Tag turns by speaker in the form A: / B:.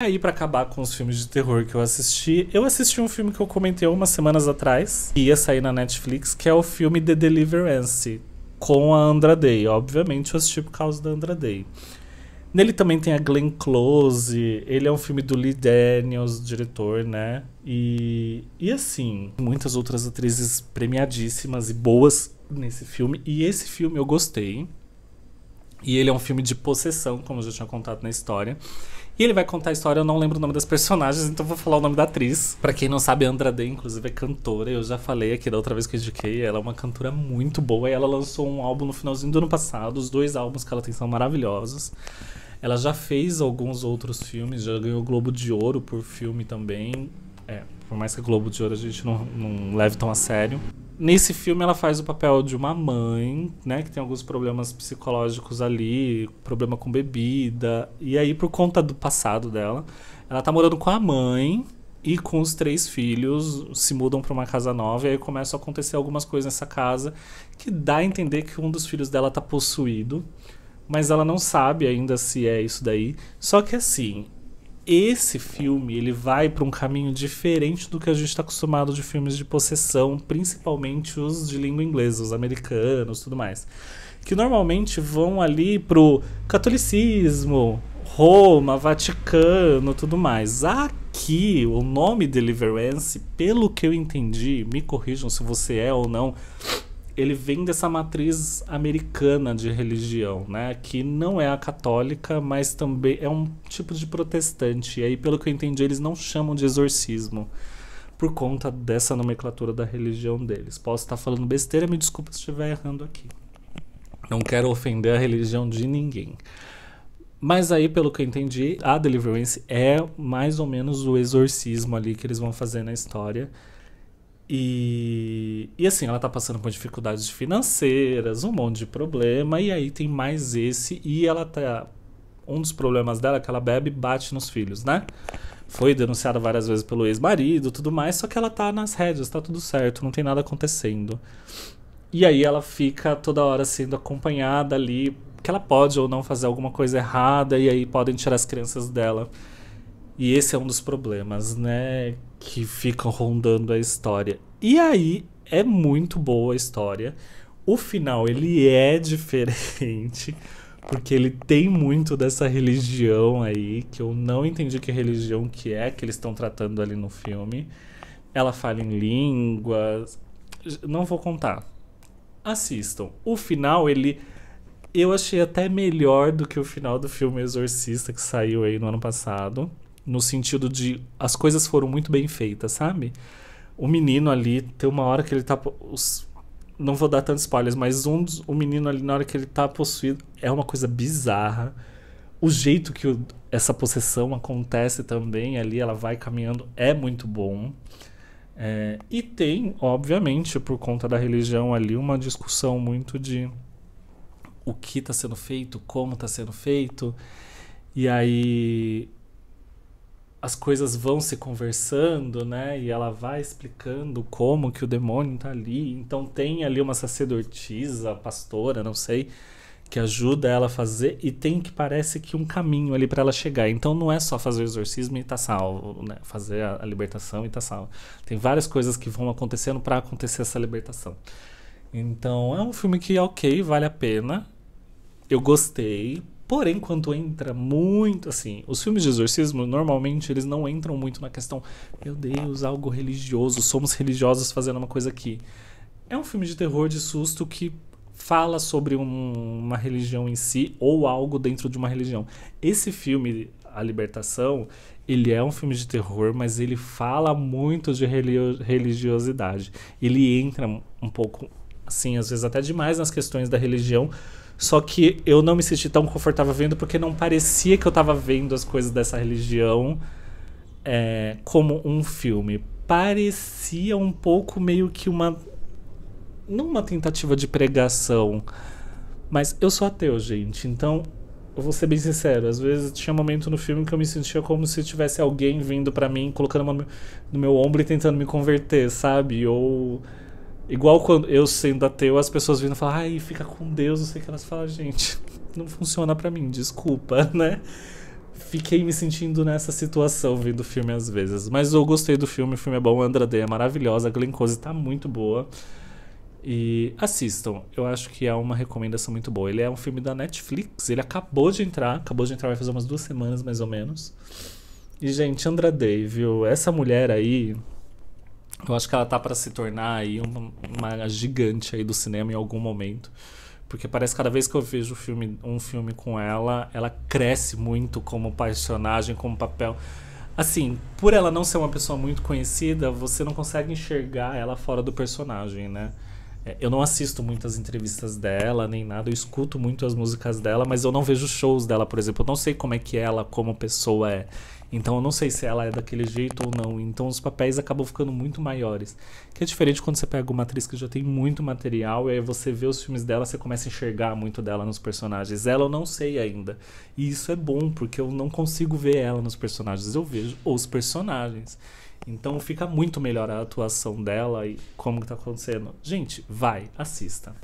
A: aí para acabar com os filmes de terror que eu assisti, eu assisti um filme que eu comentei algumas semanas atrás, que ia sair na Netflix, que é o filme The Deliverance, com a Andra Day. Obviamente eu assisti por causa da Andra Day. Nele também tem a Glenn Close, ele é um filme do Lee Daniels, diretor, né? E, e assim, muitas outras atrizes premiadíssimas e boas nesse filme. E esse filme eu gostei. E ele é um filme de possessão, como eu já tinha contado na história. E ele vai contar a história, eu não lembro o nome das personagens, então vou falar o nome da atriz. Para quem não sabe, Andra Day, inclusive, é cantora. Eu já falei aqui da outra vez que eu indiquei. Ela é uma cantora muito boa. E ela lançou um álbum no finalzinho do ano passado. Os dois álbuns que ela tem são maravilhosos. Ela já fez alguns outros filmes, já ganhou o Globo de Ouro por filme também. É, por mais que Globo de Ouro a gente não, não leve tão a sério. Nesse filme ela faz o papel de uma mãe, né, que tem alguns problemas psicológicos ali, problema com bebida, e aí por conta do passado dela, ela tá morando com a mãe e com os três filhos, se mudam para uma casa nova e aí começam a acontecer algumas coisas nessa casa que dá a entender que um dos filhos dela tá possuído, mas ela não sabe ainda se é isso daí. Só que assim, esse filme ele vai para um caminho diferente do que a gente está acostumado de filmes de possessão, principalmente os de língua inglesa, os americanos, tudo mais, que normalmente vão ali pro catolicismo, Roma, Vaticano, tudo mais. Aqui o nome Deliverance, pelo que eu entendi, me corrijam se você é ou não ele vem dessa matriz americana de religião, né? Que não é a católica, mas também é um tipo de protestante. E aí, pelo que eu entendi, eles não chamam de exorcismo por conta dessa nomenclatura da religião deles. Posso estar falando besteira, me desculpa se estiver errando aqui. Não quero ofender a religião de ninguém. Mas aí, pelo que eu entendi, a Deliverance é mais ou menos o exorcismo ali que eles vão fazer na história e, e assim, ela tá passando por dificuldades financeiras, um monte de problema, e aí tem mais esse, e ela tá. Um dos problemas dela é que ela bebe e bate nos filhos, né? Foi denunciada várias vezes pelo ex-marido tudo mais, só que ela tá nas rédeas, tá tudo certo, não tem nada acontecendo. E aí ela fica toda hora sendo acompanhada ali, que ela pode ou não fazer alguma coisa errada, e aí podem tirar as crianças dela. E esse é um dos problemas, né? Que ficam rondando a história. E aí é muito boa a história. O final ele é diferente, porque ele tem muito dessa religião aí, que eu não entendi que religião que é que eles estão tratando ali no filme. Ela fala em línguas. Não vou contar. Assistam. O final ele eu achei até melhor do que o final do filme Exorcista que saiu aí no ano passado no sentido de as coisas foram muito bem feitas, sabe? O menino ali, tem uma hora que ele tá. Os, não vou dar tantos spoilers, mas um, o menino ali, na hora que ele tá possuído, é uma coisa bizarra. O jeito que o, essa possessão acontece também ali, ela vai caminhando, é muito bom. É, e tem, obviamente, por conta da religião ali, uma discussão muito de o que está sendo feito, como está sendo feito. E aí as coisas vão se conversando, né? E ela vai explicando como que o demônio tá ali. Então tem ali uma sacerdotisa, pastora, não sei, que ajuda ela a fazer e tem que parece que um caminho ali para ela chegar. Então não é só fazer o exorcismo e tá salvo, né? Fazer a, a libertação e tá salvo. Tem várias coisas que vão acontecendo para acontecer essa libertação. Então é um filme que OK, vale a pena. Eu gostei, Porém, quando entra muito, assim, os filmes de exorcismo, normalmente eles não entram muito na questão, meu Deus, algo religioso, somos religiosos fazendo uma coisa aqui. É um filme de terror, de susto, que fala sobre um, uma religião em si ou algo dentro de uma religião. Esse filme, A Libertação, ele é um filme de terror, mas ele fala muito de religiosidade. Ele entra um pouco, assim, às vezes até demais nas questões da religião, só que eu não me senti tão confortável vendo porque não parecia que eu estava vendo as coisas dessa religião é, como um filme. Parecia um pouco meio que uma. Não uma tentativa de pregação. Mas eu sou ateu, gente. Então, eu vou ser bem sincero. Às vezes tinha um momento no filme que eu me sentia como se tivesse alguém vindo para mim, colocando no meu ombro e tentando me converter, sabe? Ou. Igual quando eu sendo ateu, as pessoas vindo falar, ai, fica com Deus, não sei o que elas falam, gente, não funciona para mim, desculpa, né? Fiquei me sentindo nessa situação vendo o filme às vezes. Mas eu gostei do filme, o filme é bom, a Andra Day é maravilhosa, a Glenn Close tá muito boa. E assistam, eu acho que é uma recomendação muito boa. Ele é um filme da Netflix, ele acabou de entrar, acabou de entrar, vai fazer umas duas semanas mais ou menos. E, gente, Andra Day, viu? Essa mulher aí, eu acho que ela tá para se tornar aí uma, uma, gigante aí do cinema em algum momento. Porque parece que cada vez que eu vejo filme, um filme com ela, ela cresce muito como personagem, como papel. Assim, por ela não ser uma pessoa muito conhecida, você não consegue enxergar ela fora do personagem, né? É, eu não assisto muitas entrevistas dela, nem nada, eu escuto muito as músicas dela, mas eu não vejo shows dela, por exemplo. Eu não sei como é que ela, como pessoa, é. Então eu não sei se ela é daquele jeito ou não. Então os papéis acabam ficando muito maiores. Que é diferente quando você pega uma atriz que já tem muito material e aí você vê os filmes dela, você começa a enxergar muito dela nos personagens. Ela eu não sei ainda. E isso é bom, porque eu não consigo ver ela nos personagens, eu vejo os personagens. Então fica muito melhor a atuação dela e como que tá acontecendo. Gente, vai, assista.